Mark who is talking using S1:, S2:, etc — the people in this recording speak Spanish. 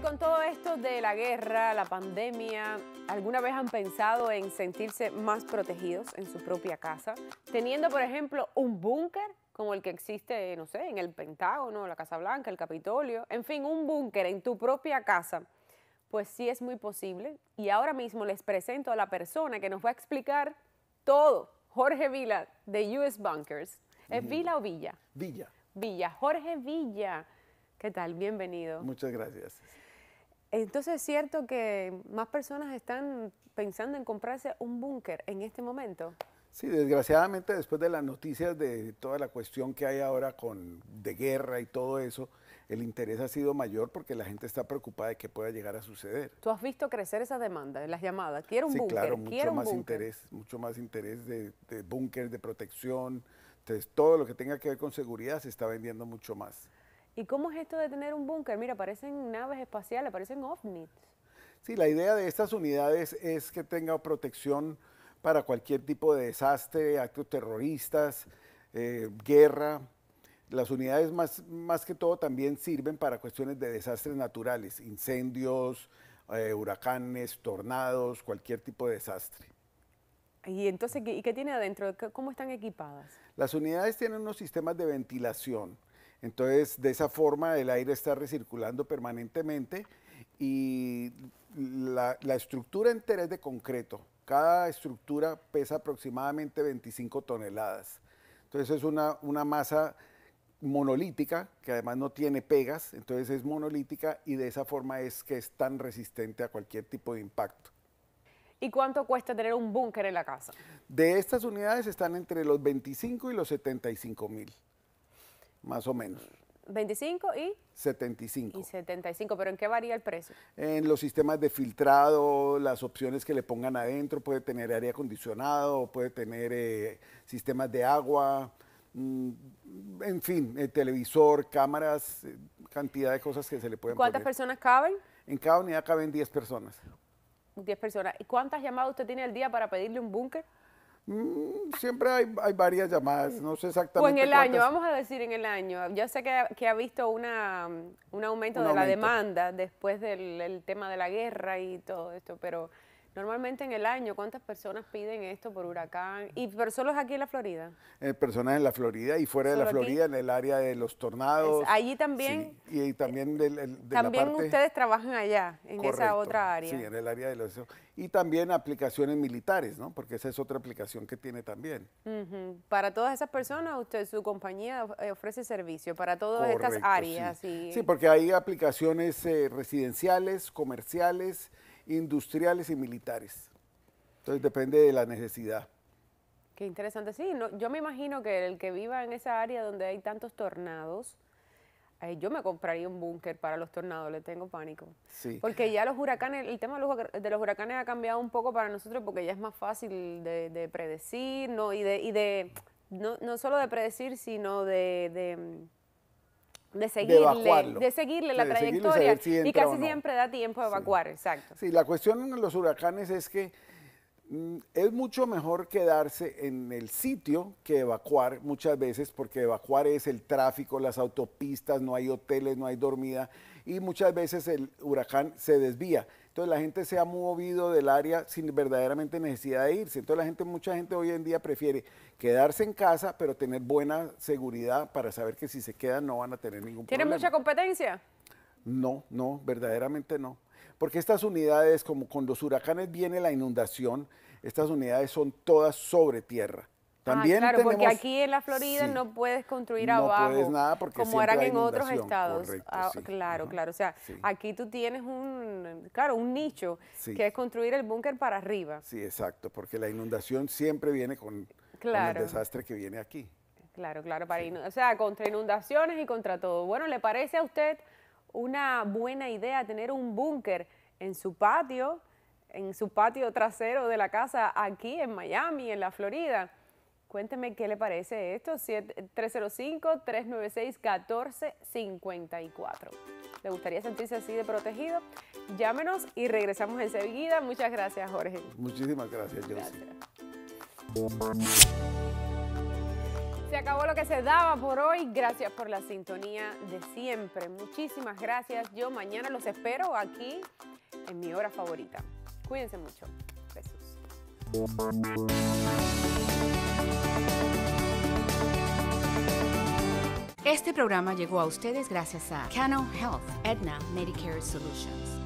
S1: con todo esto de la guerra, la pandemia, ¿alguna vez han pensado en sentirse más protegidos en su propia casa? Teniendo, por ejemplo, un búnker como el que existe, no sé, en el Pentágono, la Casa Blanca, el Capitolio, en fin, un búnker en tu propia casa. Pues sí es muy posible. Y ahora mismo les presento a la persona que nos va a explicar todo. Jorge Villa de US Bunkers. ¿Es Vila o Villa? Villa. Villa, Jorge Villa. ¿Qué tal? Bienvenido. Muchas gracias. Entonces es cierto que más personas están pensando en comprarse un búnker en este momento.
S2: Sí, desgraciadamente después de las noticias de toda la cuestión que hay ahora con de guerra y todo eso, el interés ha sido mayor porque la gente está preocupada de que pueda llegar a suceder.
S1: ¿Tú has visto crecer esa demanda las llamadas? Quiero un sí, Claro, mucho más
S2: interés, mucho más interés de, de búnker, de protección. Entonces, todo lo que tenga que ver con seguridad se está vendiendo mucho más.
S1: ¿Y cómo es esto de tener un búnker? Mira, parecen naves espaciales, parecen ovnis.
S2: Sí, la idea de estas unidades es que tenga protección para cualquier tipo de desastre, actos terroristas, eh, guerra. Las unidades más, más que todo también sirven para cuestiones de desastres naturales, incendios, eh, huracanes, tornados, cualquier tipo de desastre.
S1: ¿Y entonces ¿y qué tiene adentro? ¿Cómo están
S2: equipadas? Las unidades tienen unos sistemas de ventilación entonces, de esa forma, el aire está recirculando permanentemente y la, estructura entera es de concreto. Cada estructura pesa aproximadamente 25 toneladas. Entonces, es una, una masa monolítica, que además no tiene pegas, entonces es monolítica y de esa forma es que es tan resistente a cualquier tipo de impacto.
S1: ¿Y cuánto cuesta tener un búnker en la casa?
S2: De estas unidades están entre los 25 y los 75 mil más o menos.
S1: 25 y
S2: 75.
S1: Y 75, pero ¿en qué varía el precio?
S2: En los sistemas de filtrado, las opciones que le pongan adentro, puede tener aire acondicionado, puede tener eh, sistemas de agua, mm, en fin, eh, televisor, cámaras, eh, cantidad de cosas que se le pueden ¿Cuántas personas caben? En cada unidad caben 10 personas.
S1: 10 personas. ¿Y cuántas llamadas usted tiene al día para pedirle un búnker?
S2: Mm, siempre hay, varias llamadas, no sé exactamente. O en el año, vamos
S1: a decir en el año. Yo sé que, ha visto una, un aumento de la demanda después del tema de la guerra y todo esto, pero Normalmente en el año, ¿cuántas personas piden esto por huracán? ¿Y pero solo aquí en la Florida?
S2: Eh, personas en la Florida y fuera de la Florida, en el área de los tornados. allí también. y, también eh, de, de, También ustedes
S1: trabajan allá, en esa otra área. Sí, en
S2: el área de los... Y también aplicaciones militares, ¿no? Porque esa es otra aplicación que tiene también.
S1: Para todas esas personas, usted, su compañía eh, ofrece servicio para todas estas áreas. Sí. sí,
S2: porque hay aplicaciones residenciales, comerciales, industriales y militares. Entonces depende de la necesidad.
S1: Qué interesante, sí. yo me imagino que el que viva en esa área donde hay tantos tornados, yo me compraría un búnker para los tornados, le tengo pánico. Sí. Porque ya los huracanes, el tema de los, huracanes ha cambiado un poco para nosotros porque ya es más fácil de, predecir, no y de, y de no, no, solo de predecir, sino de de seguirle, la trayectoria y casi siempre da tiempo de evacuar, exacto.
S2: Sí, la cuestión en los huracanes es que Mm, es mucho mejor quedarse en el sitio que evacuar muchas veces, porque evacuar es el tráfico, las autopistas, no hay hoteles, no hay dormida y muchas veces el huracán se desvía. Entonces la gente se ha movido del área sin verdaderamente necesidad de irse. Entonces la gente, mucha gente hoy en día prefiere quedarse en casa, pero tener buena seguridad para saber que si se quedan no van a tener ningún problema. ¿Tiene mucha
S1: competencia?
S2: No, no, verdaderamente no. Porque estas unidades, como cuando los huracanes viene la inundación, estas unidades son todas sobre tierra. Ah, También ah, claro, porque aquí
S1: en la Florida no puedes construir abajo. No puedes nada porque como eran en otros estados. Ah, claro, claro. O sea, aquí tú tienes un, claro, un nicho que es construir el búnker para arriba.
S2: Sí, exacto, porque la inundación siempre viene con, el desastre que viene aquí.
S1: Claro, claro, para o sea, contra inundaciones y contra todo. Bueno, ¿le parece a usted? una buena idea tener un búnker en su patio, en su patio trasero de la casa aquí en Miami, en la Florida. Cuénteme qué le parece esto, 305-396-1454. ¿Le gustaría sentirse así de protegido? Llámenos y regresamos enseguida. Muchas gracias, Jorge.
S2: Muchísimas gracias, Josie.
S1: Se acabó lo que se daba por hoy. Gracias por la sintonía de siempre. Muchísimas gracias. Yo mañana los espero aquí en mi hora favorita. Cuídense mucho. Besos. Este programa llegó a ustedes gracias a Cano Health, Edna Medicare Solutions.